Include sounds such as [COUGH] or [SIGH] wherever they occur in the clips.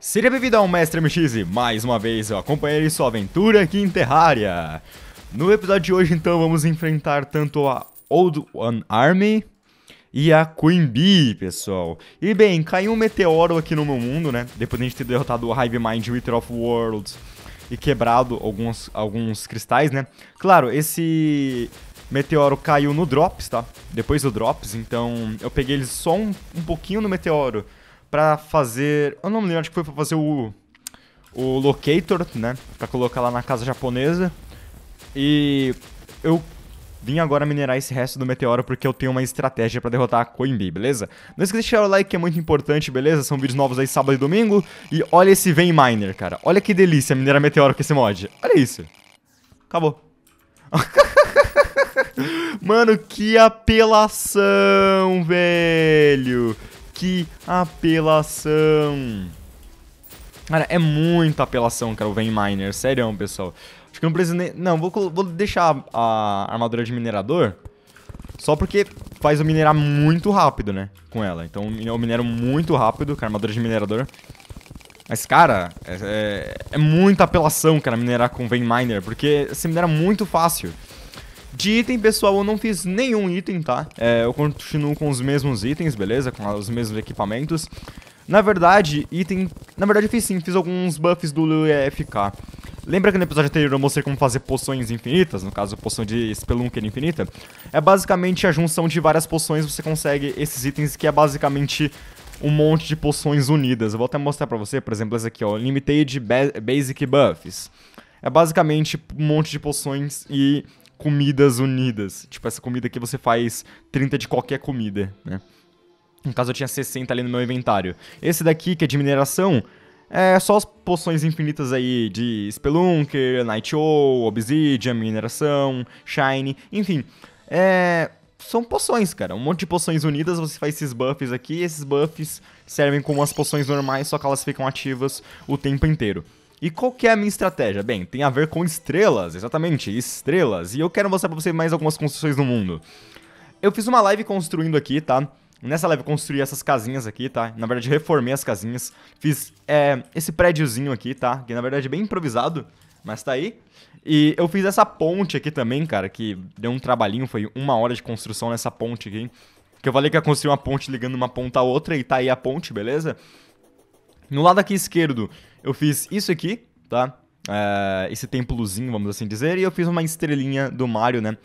seja bem-vindo ao Mestre MX e mais uma vez eu acompanhei sua aventura aqui em Terraria. No episódio de hoje então vamos enfrentar tanto a Old One Army e a Queen Bee, pessoal. E bem, caiu um meteoro aqui no meu mundo, né? Depois de a gente ter derrotado o Hive Mind Wither of Worlds e quebrado alguns, alguns cristais, né? Claro, esse meteoro caiu no Drops, tá? Depois do Drops, então eu peguei ele só um, um pouquinho no meteoro para fazer. Eu não me lembro, acho que foi para fazer o. O locator, né? Pra colocar lá na casa japonesa. E eu vim agora minerar esse resto do meteoro porque eu tenho uma estratégia para derrotar a Coinbee, beleza? Não esqueça de deixar o like que é muito importante, beleza? São vídeos novos aí sábado e domingo. E olha esse Vein Miner, cara. Olha que delícia minerar meteoro com esse mod. Olha isso. Acabou. [LAUGHS] Mano, que apelação, velho. Que apelação! Cara, é muita apelação, cara, o Vein Miner. Sério, pessoal. Acho que não preciso nem... Não, vou, vou deixar a armadura de minerador. Só porque faz eu minerar muito rápido, né? Com ela. Então eu minero muito rápido com a armadura de minerador. Mas, cara, é, é, é muita apelação, cara, minerar com Vein Miner. Porque você minera muito fácil. De item, pessoal, eu não fiz nenhum item, tá? É, eu continuo com os mesmos itens, beleza? Com os mesmos equipamentos. Na verdade, item... Na verdade, eu fiz sim, fiz alguns buffs do EFK. Lembra que no episódio anterior eu mostrei como fazer poções infinitas? No caso, poção de Spelunker infinita? É basicamente a junção de várias poções, você consegue esses itens que é basicamente um monte de poções unidas. Eu vou até mostrar pra você, por exemplo, essa aqui, ó, Limited Basic Buffs. É basicamente um monte de poções e comidas unidas. Tipo, essa comida que você faz 30 de qualquer comida, né? No caso, eu tinha 60 ali no meu inventário. Esse daqui, que é de mineração, é só as poções infinitas aí de Spelunker, owl Obsidian, Mineração, Shine, enfim. É... São poções, cara. Um monte de poções unidas, você faz esses buffs aqui, e esses buffs servem como as poções normais, só que elas ficam ativas o tempo inteiro. E qual que é a minha estratégia? Bem, tem a ver com estrelas, exatamente, estrelas. E eu quero mostrar pra você mais algumas construções no mundo. Eu fiz uma live construindo aqui, tá? Nessa live eu construí essas casinhas aqui, tá? Na verdade, reformei as casinhas. Fiz é, esse prédiozinho aqui, tá? Que na verdade é bem improvisado, mas tá aí. E eu fiz essa ponte aqui também, cara, que deu um trabalhinho, foi uma hora de construção nessa ponte aqui. Que eu falei que ia construir uma ponte ligando uma ponta a outra e tá aí a ponte, beleza? No lado aqui esquerdo, eu fiz isso aqui, tá? É, esse templozinho, vamos assim dizer, e eu fiz uma estrelinha do Mario, né?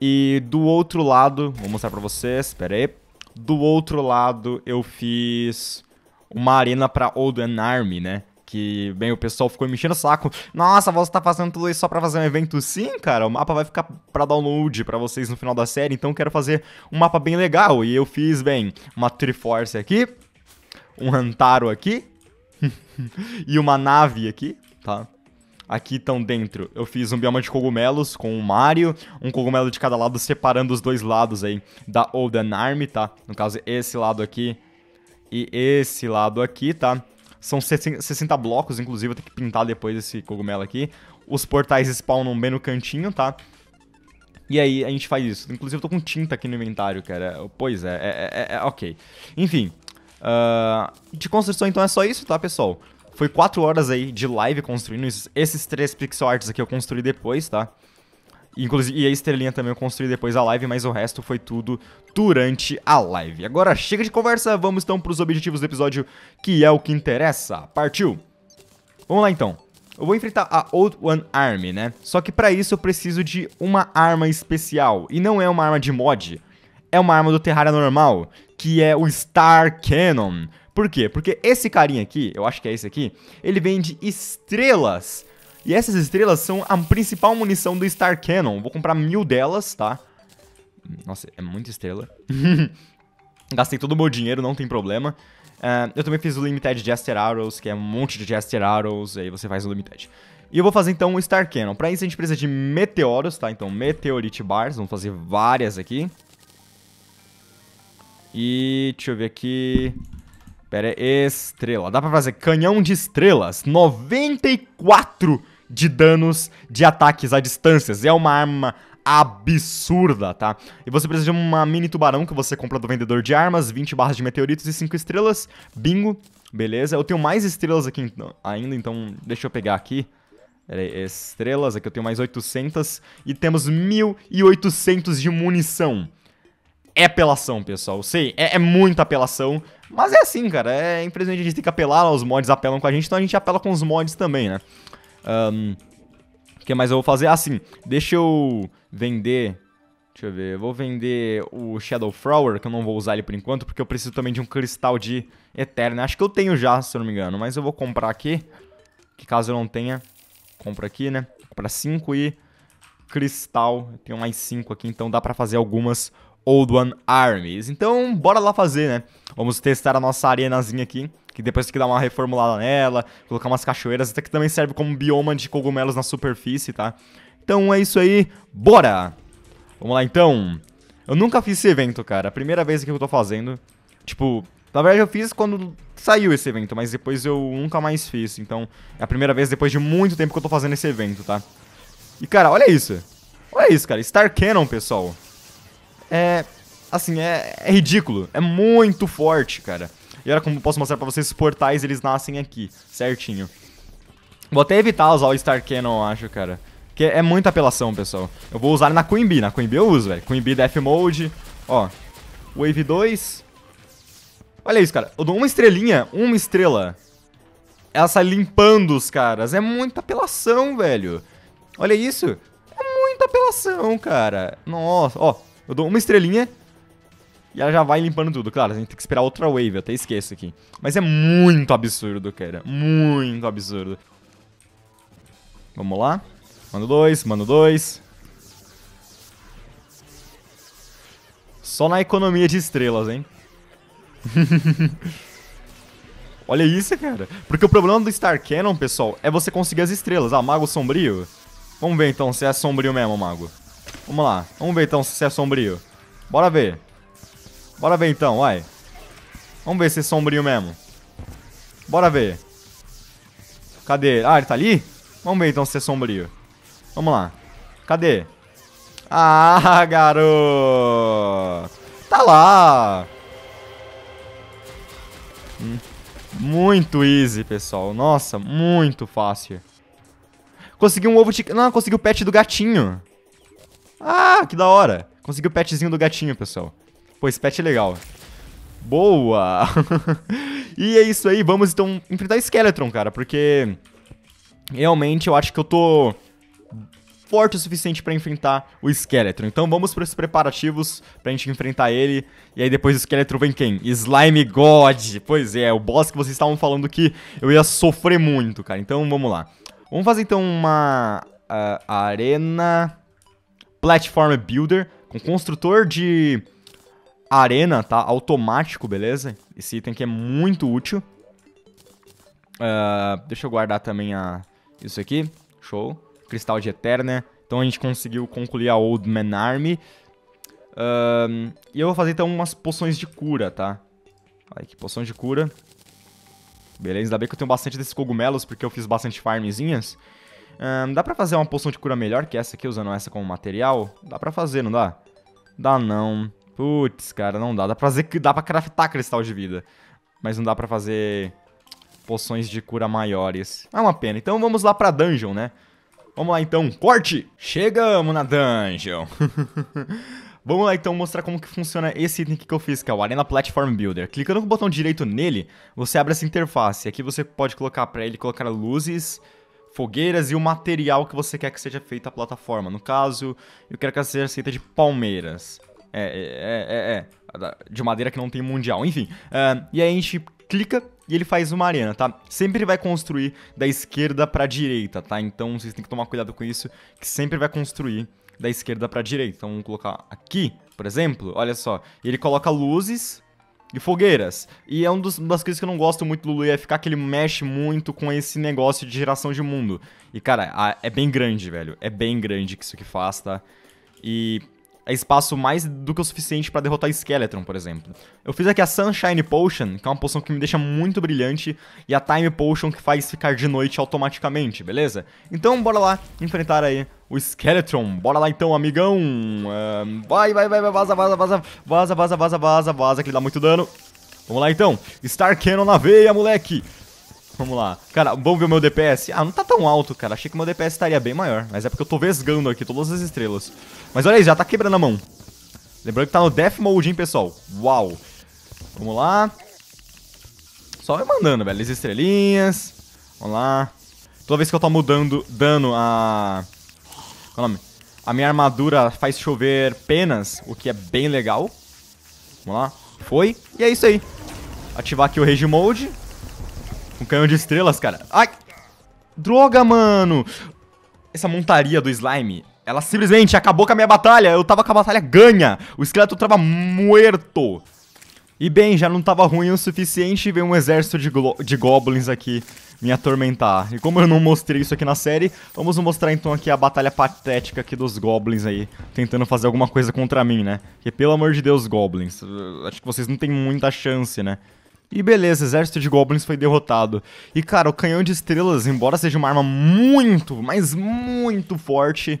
E do outro lado, vou mostrar pra vocês, pera aí. Do outro lado eu fiz uma arena pra Olden Army, né? Que, bem, o pessoal ficou me enchendo o saco. Nossa, você tá fazendo tudo isso só pra fazer um evento? Sim, cara, o mapa vai ficar pra download pra vocês no final da série, então eu quero fazer um mapa bem legal. E eu fiz, bem, uma Triforce aqui, um Antaro aqui, e uma nave aqui, tá? Aqui estão dentro. Eu fiz um bioma de cogumelos com o Mario, um cogumelo de cada lado, separando os dois lados aí da Olden Army, tá? No caso, esse lado aqui e esse lado aqui, tá? São 60 blocos, inclusive, vou tenho que pintar depois esse cogumelo aqui. Os portais spawnam bem no cantinho, tá? E aí a gente faz isso. Inclusive eu tô com tinta aqui no inventário, cara. Pois é, é, é, é, é ok. Enfim, Uh, de construção, então, é só isso, tá, pessoal? Foi 4 horas aí de live construindo esses, esses três pixel arts aqui eu construí depois, tá? Inclusive, e a estrelinha também eu construí depois da live, mas o resto foi tudo durante a live. Agora chega de conversa, vamos então para os objetivos do episódio, que é o que interessa. Partiu! Vamos lá então. Eu vou enfrentar a Old One Army, né? Só que para isso eu preciso de uma arma especial. E não é uma arma de mod, é uma arma do Terraria normal, que é o Star Cannon. Por quê? Porque esse carinha aqui, eu acho que é esse aqui, ele vende estrelas. E essas estrelas são a principal munição do Star Cannon. Vou comprar mil delas, tá? Nossa, é muita estrela. [LAUGHS] Gastei todo o meu dinheiro, não tem problema. Uh, eu também fiz o Limited Jester Arrows, que é um monte de Jester Arrows, aí você faz o Limited. E eu vou fazer então o Star Cannon. Pra isso a gente precisa de meteoros, tá? Então, Meteorite Bars, vamos fazer várias aqui e Deixa eu ver aqui. Pera aí. Estrela. Dá pra fazer canhão de estrelas. 94 de danos de ataques a distâncias. É uma arma absurda, tá? E você precisa de uma mini tubarão que você compra do vendedor de armas, 20 barras de meteoritos e 5 estrelas. Bingo. Beleza. Eu tenho mais estrelas aqui ainda, então deixa eu pegar aqui. Pera aí, estrelas, aqui eu tenho mais 800 e temos 1800 de munição é apelação, pessoal. Sei, é, é, muita apelação. Mas é assim, cara. É impressionante a gente tem que apelar, os mods apelam com a gente, então a gente apela com os mods também, né? Um, o que mais eu vou fazer? Assim, deixa eu vender. Deixa eu ver, vou vender o Shadow Flower, que eu não vou usar ele por enquanto, porque eu preciso também de um cristal de Eterna. Acho que eu tenho já, se eu não me engano, mas eu vou comprar aqui, que caso eu não tenha, compro aqui, né? Comprar 5 e cristal, eu tenho mais 5 aqui, então dá pra fazer algumas Old One Armies. Então, bora lá fazer, né? Vamos testar a nossa arenazinha aqui, que depois tem que dar uma reformulada nela, colocar umas cachoeiras, até que também serve como bioma de cogumelos na superfície, tá? Então é isso aí, bora! Vamos lá então. Eu nunca fiz esse evento, cara. A primeira vez que eu tô fazendo. Tipo, na verdade eu fiz quando saiu esse evento, mas depois eu nunca mais fiz. Então, é a primeira vez depois de muito tempo que eu tô fazendo esse evento, tá? E, cara, olha isso. Olha isso, cara. Star Cannon, pessoal é. Assim, é, é ridículo. É muito forte, cara. E olha como eu posso mostrar pra vocês, os portais eles nascem aqui, certinho. Vou até evitar usar o Star Cannon, acho, cara. Que é muita apelação, pessoal. Eu vou usar na Queen Bee. Na Queen Bee eu uso, velho. Queen Bee Death Mode. Ó. Wave 2. Olha isso, cara. Eu dou uma estrelinha, uma estrela. Ela sai limpando os caras. É muita apelação, velho. Olha isso. É muita apelação, cara. Nossa, ó. Eu dou uma estrelinha e ela já vai limpando tudo. Claro, a gente tem que esperar outra wave, eu até esqueço aqui. Mas é muito absurdo, cara. Muito absurdo. Vamos lá. Mano dois, mano dois. Só na economia de estrelas, hein? [LAUGHS] Olha isso, cara. Porque o problema do Star Cannon, pessoal, é você conseguir as estrelas. Ah, Mago Sombrio? Vamos ver então se é sombrio mesmo, Mago. Vamos lá. Vamos ver então se é sombrio. Bora ver. Bora ver então, vai. Vamos ver se é sombrio mesmo. Bora ver. Cadê? Ah, ele tá ali? Vamos ver então se é sombrio. Vamos lá. Cadê? Ah, [LAUGHS] garoto. Tá lá. Hum, muito easy, pessoal. Nossa, muito fácil. Consegui um ovo de... Não, consegui o pet do gatinho. Ah, que da hora. Consegui o petzinho do gatinho, pessoal. Pô, esse pet é legal. Boa! [LAUGHS] e é isso aí, vamos então enfrentar Skeleton, cara, porque realmente eu acho que eu tô forte o suficiente para enfrentar o Skeletron. Então vamos para preparativos pra gente enfrentar ele. E aí depois o Skeletron vem quem? Slime God. Pois é, o boss que vocês estavam falando que eu ia sofrer muito, cara. Então vamos lá. Vamos fazer então uma uh, arena Platform Builder, com construtor de arena, tá? Automático, beleza? Esse item aqui é muito útil. Uh, deixa eu guardar também a... isso aqui. Show. Cristal de Eterna. Então a gente conseguiu concluir a Old Man Army. Uh, e eu vou fazer então umas poções de cura, tá? Olha aqui, poções de cura. Beleza, ainda bem que eu tenho bastante desses cogumelos, porque eu fiz bastante farmzinhas. Hum, dá pra fazer uma poção de cura melhor que essa aqui, usando essa como material? Dá pra fazer, não dá? Dá não. Putz, cara, não dá. Dá pra, fazer, dá pra craftar cristal de vida. Mas não dá pra fazer poções de cura maiores. É uma pena. Então vamos lá pra dungeon, né? Vamos lá então, corte! Chegamos na dungeon! [LAUGHS] Vamos lá então mostrar como que funciona esse item que eu fiz, que é o Arena Platform Builder. Clicando com o botão direito nele, você abre essa interface. Aqui você pode colocar para ele colocar luzes, fogueiras e o material que você quer que seja feita a plataforma. No caso, eu quero que ela seja feita de palmeiras. É, é, é, é. é. De madeira que não tem mundial. Enfim. Uh, e aí a gente clica e ele faz uma arena, tá? Sempre vai construir da esquerda pra direita, tá? Então vocês têm que tomar cuidado com isso, que sempre vai construir da esquerda pra direita. Então vamos colocar aqui, por exemplo. Olha só. Ele coloca luzes e fogueiras. E é uma das coisas que eu não gosto muito do é ficar que ele mexe muito com esse negócio de geração de mundo. E, cara, é bem grande, velho. É bem grande que isso que faz, tá? E é espaço mais do que o suficiente para derrotar Skeletron, por exemplo. Eu fiz aqui a Sunshine Potion, que é uma poção que me deixa muito brilhante, e a Time Potion, que faz ficar de noite automaticamente, beleza? Então, bora lá enfrentar aí o Skeletron. Bora lá então, amigão. Uh, vai, vai, vai, vai, vaza, vaza, vaza, vaza, vaza, vaza, vaza, vaza, que ele dá muito dano. Vamos lá então. Star Cannon na veia, moleque. Vamos lá. Cara, vamos ver o meu DPS. Ah, não tá tão alto, cara. Achei que o meu DPS estaria bem maior. Mas é porque eu tô vesgando aqui todas as estrelas. Mas olha aí, já tá quebrando a mão. Lembrando que tá no Death Mode, hein, pessoal. Uau. Vamos lá. Só vai mandando, velho. As estrelinhas. Vamos lá. Toda vez que eu tô mudando dano a... Qual é o nome? A minha armadura faz chover penas, o que é bem legal. Vamos lá. Foi. E é isso aí. Ativar aqui o Rage Mode. Um canhão de estrelas, cara. Ai! Droga, mano! Essa montaria do slime, ela simplesmente acabou com a minha batalha. Eu tava com a batalha ganha. O esqueleto tava morto. E bem, já não tava ruim o suficiente ver um exército de, de goblins aqui me atormentar. E como eu não mostrei isso aqui na série, vamos mostrar então aqui a batalha patética aqui dos goblins aí, tentando fazer alguma coisa contra mim, né? Porque pelo amor de Deus, goblins, acho que vocês não têm muita chance, né? E beleza, o exército de goblins foi derrotado. E cara, o canhão de estrelas, embora seja uma arma muito, mas muito forte,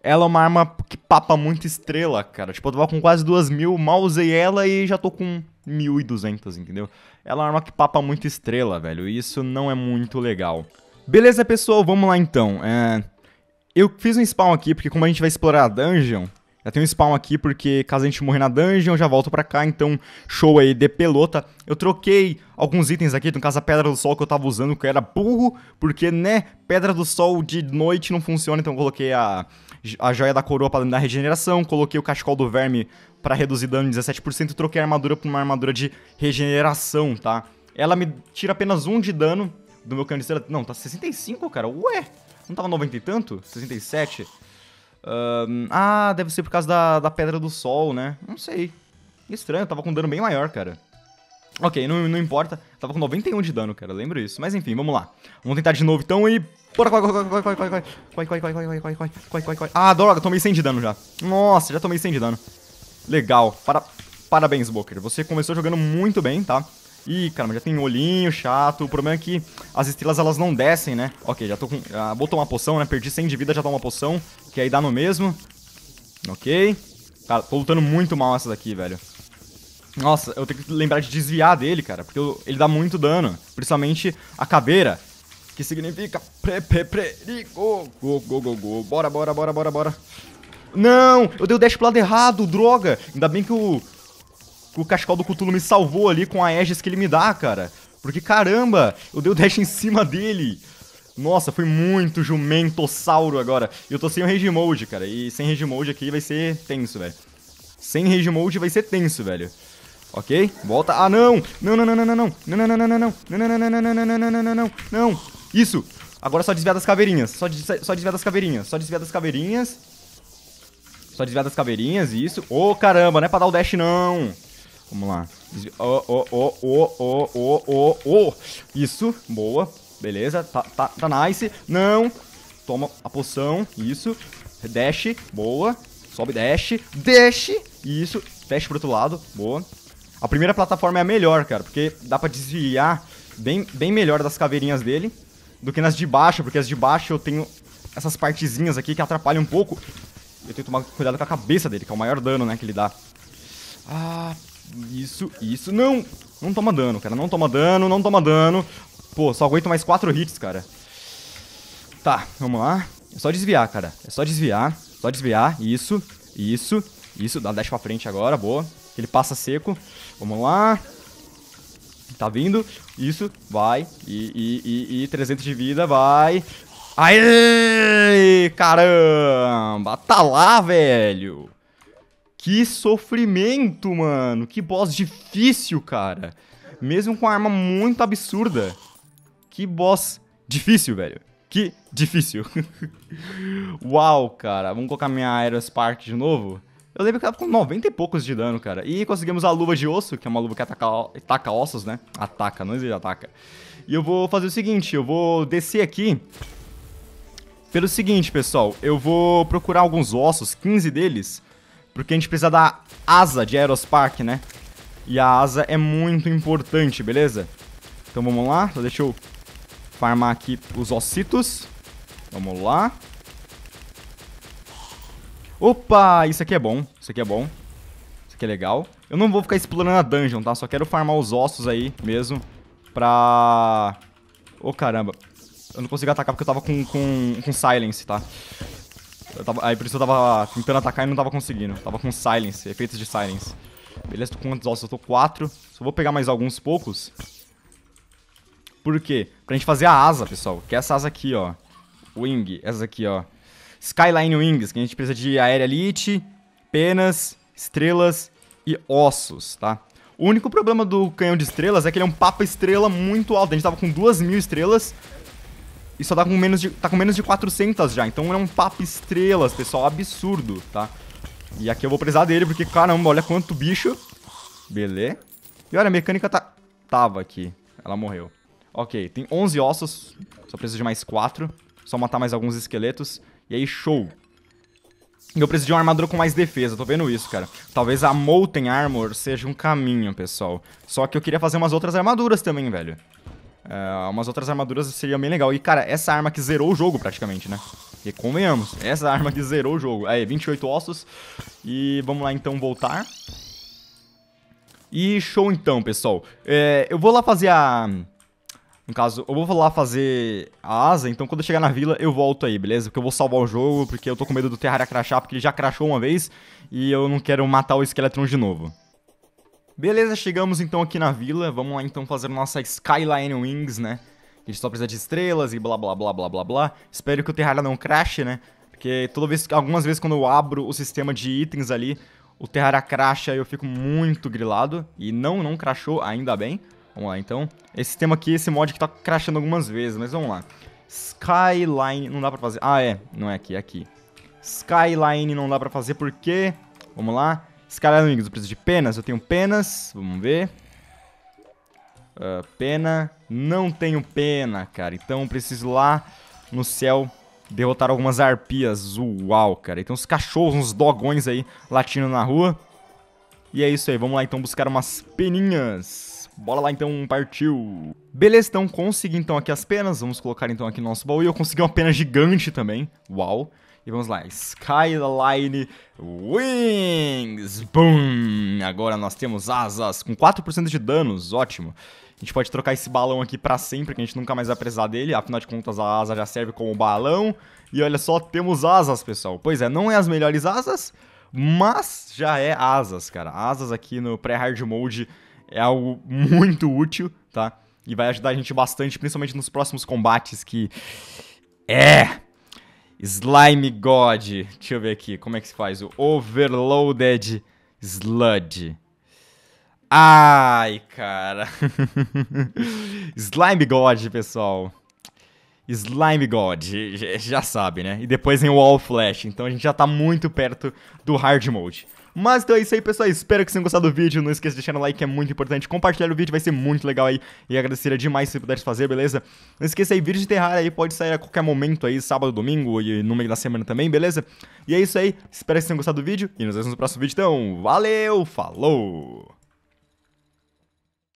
ela é uma arma que papa muito estrela, cara. Tipo, eu tava com quase duas mil, mal usei ela e já tô com 1.200, entendeu? Ela é uma arma que papa muito estrela, velho. E isso não é muito legal. Beleza, pessoal, vamos lá então. É... Eu fiz um spawn aqui, porque como a gente vai explorar a dungeon, já tem um spawn aqui, porque caso a gente morrer na dungeon, eu já volto pra cá, então show aí de pelota. Eu troquei alguns itens aqui, no caso a Pedra do Sol que eu tava usando, que era burro, porque, né, Pedra do Sol de noite não funciona, então eu coloquei a, a Joia da Coroa pra dar regeneração, coloquei o Cachecol do Verme pra reduzir dano em 17% e troquei a armadura pra uma armadura de regeneração, tá? Ela me tira apenas um de dano do meu canhão de estrela. Não, tá 65, cara, ué! Não tava 90 e tanto? 67? Um, ah, deve ser por causa da, da pedra do sol, né? Não sei. Estranho, eu tava com dano bem maior, cara. Ok, não, não importa. Tava com 91 de dano, cara. Lembro isso. Mas enfim, vamos lá. Vamos tentar de novo então e. Bora, Ah, droga, tomei 100 de dano já. Nossa, já tomei 100 de dano. Legal. Para... Parabéns, Boker. Você começou jogando muito bem, tá? Ih, caramba, já tem um olhinho chato. O problema é que as estrelas elas não descem, né? Ok, já tô com. Ah, botou uma poção, né? Perdi 100 de vida, já dá uma poção que aí dá no mesmo. Ok. Cara, tá, tô lutando muito mal essa daqui, velho. Nossa, eu tenho que lembrar de desviar dele, cara, porque eu, ele dá muito dano. Principalmente a cabeira, que significa pre pre pre go, go, go, go, go. Bora, bora, bora, bora, bora. Não, eu dei o dash pro lado errado, droga. Ainda bem que o, o Cascal do Cutulo me salvou ali com a Aegis que ele me dá, cara. Porque, caramba, eu dei o dash em cima dele. Nossa, fui muito jumentossauro agora. Eu tô sem o Rage cara. E sem Rage Mode aqui vai ser tenso, velho. Sem Rage Mode vai ser tenso, velho. Ok? Volta. Ah, não! Não, não, não, não, não, não. Não, não, não, não, não. Não, não, não, não, não, não, não, não, não, não. Não. Isso. Agora só desviar das caveirinhas. Só, de, só desviar das caveirinhas. Só desviar das caveirinhas. Só desviar das caveirinhas, isso. Ô, oh, caramba, não é pra dar o dash, não. Vamos lá. Ô, ô, ô, ô, ô, ô, ô, ô. Isso. Boa. Beleza, tá, tá, tá nice. Não. Toma a poção. Isso. Dash. Boa. Sobe, dash. Dash. Isso. Dash pro outro lado. Boa. A primeira plataforma é a melhor, cara, porque dá pra desviar bem, bem melhor das caveirinhas dele do que nas de baixo, porque as de baixo eu tenho essas partezinhas aqui que atrapalham um pouco. Eu tenho que tomar cuidado com a cabeça dele, que é o maior dano, né, que ele dá. Ah, isso, isso, não! Não toma dano, cara, não toma dano, não toma dano. Pô, só aguento mais quatro hits, cara. Tá, vamos lá. É só desviar, cara. É só desviar. Só desviar. Isso. Isso. Isso. Dá dash pra frente agora. Boa. Ele passa seco. Vamos lá. Tá vindo. Isso. Vai. E, e, e, e 300 de vida. Vai. Aê! Caramba! Tá lá, velho! Que sofrimento, mano! Que boss difícil, cara! Mesmo com uma arma muito absurda. Que boss difícil, velho. Que difícil. [LAUGHS] Uau, cara. Vamos colocar minha Aerospark de novo. Eu lembro que ela com 90 e poucos de dano, cara. E conseguimos a luva de osso, que é uma luva que ataca, ataca ossos, né? Ataca, não existe ataca. E eu vou fazer o seguinte, eu vou descer aqui. Pelo seguinte, pessoal, eu vou procurar alguns ossos, 15 deles. Porque a gente precisa da asa de Aerospark, né? E a asa é muito importante, beleza? Então vamos lá, só então deixa eu farmar aqui os ossitos. Vamos lá. Opa, isso aqui é bom. Isso aqui é bom. Isso aqui é legal. Eu não vou ficar explorando a dungeon, tá? Só quero farmar os ossos aí mesmo pra... Ô, oh, caramba. Eu não consegui atacar porque eu tava com, com, com silence, tá? Tava, aí por isso eu tava tentando atacar e não tava conseguindo. tava com silence, efeitos de silence. Beleza, tô com quantos ossos? Eu tô quatro. Só vou pegar mais alguns poucos. Por quê? Pra gente fazer a asa, pessoal, que é essa asa aqui, ó. Wing, essa aqui, ó. Skyline Wings, que a gente precisa de Aérea Elite, penas, estrelas e ossos, tá? O único problema do canhão de estrelas é que ele é um papa estrela muito alto. A gente tava com duas mil estrelas e só tá com menos de, tá com menos de 400 já. Então é um papo estrelas, pessoal, absurdo, tá? E aqui eu vou precisar dele porque, caramba, olha quanto bicho. Beleza. E olha, a mecânica tá... tava aqui. Ela morreu. Ok, tem 11 ossos. Só preciso de mais 4. Só matar mais alguns esqueletos. E aí, show. Eu preciso de uma armadura com mais defesa, tô vendo isso, cara. Talvez a Molten Armor seja um caminho, pessoal. Só que eu queria fazer umas outras armaduras também, velho. Uh, umas outras armaduras seria bem legal. E, cara, essa arma que zerou o jogo praticamente, né? E convenhamos, essa arma que zerou o jogo. Aí, 28 ossos. E vamos lá, então, voltar. E show, então, pessoal. É, eu vou lá fazer a... No caso, eu vou lá fazer a asa, então quando eu chegar na vila eu volto aí, beleza? Porque eu vou salvar o jogo, porque eu tô com medo do Terraria crachar, porque ele já crachou uma vez e eu não quero matar o Skeletron de novo. Beleza, chegamos então aqui na vila, vamos lá então fazer nossa Skyline Wings, né? A gente só precisa de estrelas e blá blá blá blá blá blá. Espero que o Terraria não crashe, né? Porque toda vez, algumas vezes quando eu abro o sistema de itens ali, o Terraria cracha e eu fico muito grilado. E não, não crashou, ainda bem. Vamos lá, então. Esse tema aqui, esse mod que tá crashando algumas vezes, mas vamos lá. Skyline, não dá pra fazer. Ah, é. Não é aqui, é aqui. Skyline não dá pra fazer porque... Vamos lá. Skyline amigos, eu preciso de penas. Eu tenho penas. Vamos ver. Uh, pena. Não tenho pena, cara. Então eu preciso lá no céu derrotar algumas arpias. Uau, cara. E tem uns cachorros, uns dogões aí latindo na rua. E é isso aí. Vamos lá então buscar umas peninhas. Bora lá então, partiu! Beleza, então consegui então aqui as penas, vamos colocar então aqui no nosso baú. E eu consegui uma pena gigante também, uau! E vamos lá, Skyline Wings, boom! Agora nós temos asas com 4% de danos, ótimo. A gente pode trocar esse balão aqui pra sempre, que a gente nunca mais vai precisar dele. Afinal de contas, a asa já serve como balão. E olha só, temos asas, pessoal. Pois é, não é as melhores asas, mas já é asas, cara. Asas aqui no pré-hard mode é algo muito útil, tá? E vai ajudar a gente bastante, principalmente nos próximos combates que. É! Slime God. Deixa eu ver aqui, como é que se faz? O Overloaded Sludge. Ai, cara. [LAUGHS] Slime God, pessoal. Slime God, já sabe, né? E depois em Wall Flash, então a gente já tá muito perto do Hard Mode. Mas então é isso aí, pessoal. Espero que vocês tenham gostado do vídeo. Não esqueça de deixar o like, que é muito importante. Compartilhar o vídeo, vai ser muito legal aí. E agradeceria demais se pudesse fazer, beleza? Não esqueça aí, vídeo de Terraria aí pode sair a qualquer momento aí, sábado, domingo e no meio da semana também, beleza? E é isso aí. Espero que vocês tenham gostado do vídeo. E nos vemos no próximo vídeo, então. Valeu, falou!